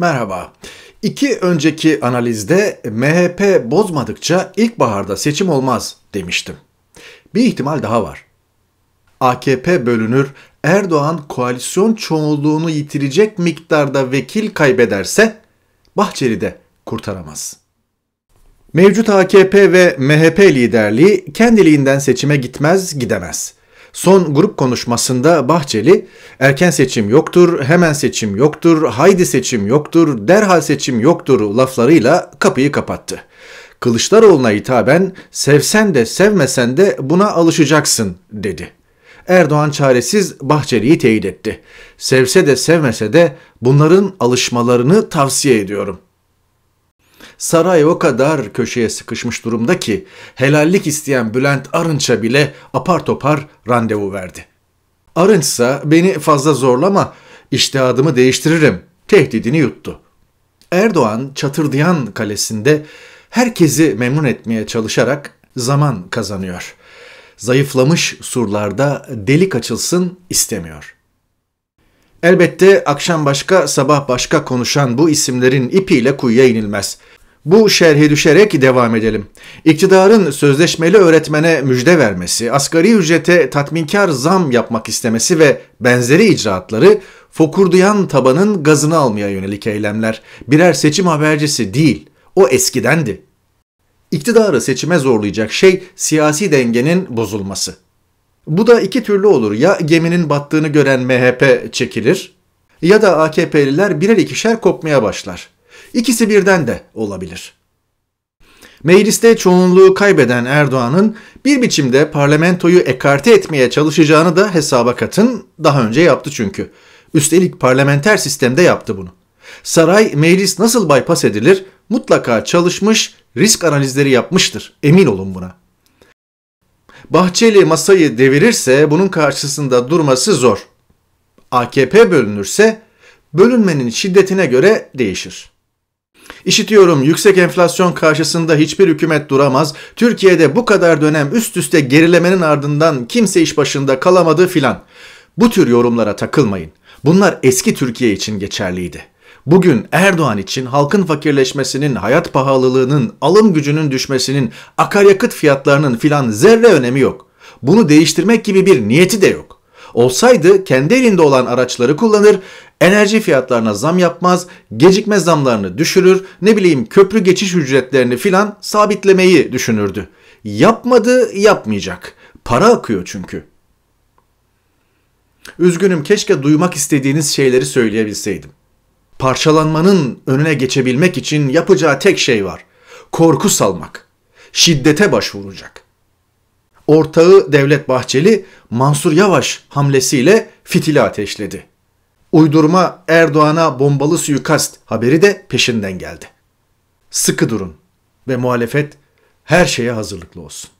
Merhaba. İki önceki analizde MHP bozmadıkça ilkbaharda seçim olmaz demiştim. Bir ihtimal daha var. AKP bölünür, Erdoğan koalisyon çoğunluğunu yitirecek miktarda vekil kaybederse Bahçeli de kurtaramaz. Mevcut AKP ve MHP liderliği kendiliğinden seçime gitmez gidemez. Son grup konuşmasında Bahçeli erken seçim yoktur, hemen seçim yoktur, haydi seçim yoktur, derhal seçim yoktur laflarıyla kapıyı kapattı. Kılıçdaroğlu'na hitaben sevsen de sevmesen de buna alışacaksın dedi. Erdoğan çaresiz Bahçeli'yi teyit etti. Sevse de sevmese de bunların alışmalarını tavsiye ediyorum.'' Saray o kadar köşeye sıkışmış durumda ki helallik isteyen Bülent Arınç'a bile apar topar randevu verdi. Arınç ise beni fazla zorlama adımı değiştiririm tehdidini yuttu. Erdoğan çatırdayan kalesinde herkesi memnun etmeye çalışarak zaman kazanıyor. Zayıflamış surlarda delik açılsın istemiyor.'' Elbette akşam başka sabah başka konuşan bu isimlerin ipiyle kuyuya inilmez. Bu şerhi düşerek devam edelim. İktidarın sözleşmeli öğretmene müjde vermesi, asgari ücrete tatminkar zam yapmak istemesi ve benzeri icraatları fokurduyan tabanın gazını almaya yönelik eylemler. Birer seçim habercisi değil, o eskidendi. İktidarı seçime zorlayacak şey siyasi dengenin bozulması. Bu da iki türlü olur. Ya geminin battığını gören MHP çekilir ya da AKP'liler birer ikişer kopmaya başlar. İkisi birden de olabilir. Mecliste çoğunluğu kaybeden Erdoğan'ın bir biçimde parlamentoyu ekarte etmeye çalışacağını da hesaba katın. Daha önce yaptı çünkü. Üstelik parlamenter sistemde yaptı bunu. Saray meclis nasıl bypass edilir? Mutlaka çalışmış, risk analizleri yapmıştır. Emin olun buna. Bahçeli masayı devirirse bunun karşısında durması zor. AKP bölünürse bölünmenin şiddetine göre değişir. İşitiyorum yüksek enflasyon karşısında hiçbir hükümet duramaz. Türkiye'de bu kadar dönem üst üste gerilemenin ardından kimse iş başında kalamadı filan. Bu tür yorumlara takılmayın. Bunlar eski Türkiye için geçerliydi. Bugün Erdoğan için halkın fakirleşmesinin, hayat pahalılığının, alım gücünün düşmesinin, akaryakıt fiyatlarının filan zerre önemi yok. Bunu değiştirmek gibi bir niyeti de yok. Olsaydı kendi elinde olan araçları kullanır, enerji fiyatlarına zam yapmaz, gecikme zamlarını düşürür, ne bileyim köprü geçiş ücretlerini filan sabitlemeyi düşünürdü. Yapmadı, yapmayacak. Para akıyor çünkü. Üzgünüm keşke duymak istediğiniz şeyleri söyleyebilseydim. Parçalanmanın önüne geçebilmek için yapacağı tek şey var. Korku salmak. Şiddete başvuracak.'' ortağı Devlet Bahçeli Mansur Yavaş hamlesiyle fitili ateşledi. Uydurma Erdoğan'a bombalı suikast haberi de peşinden geldi. Sıkı durun ve muhalefet her şeye hazırlıklı olsun.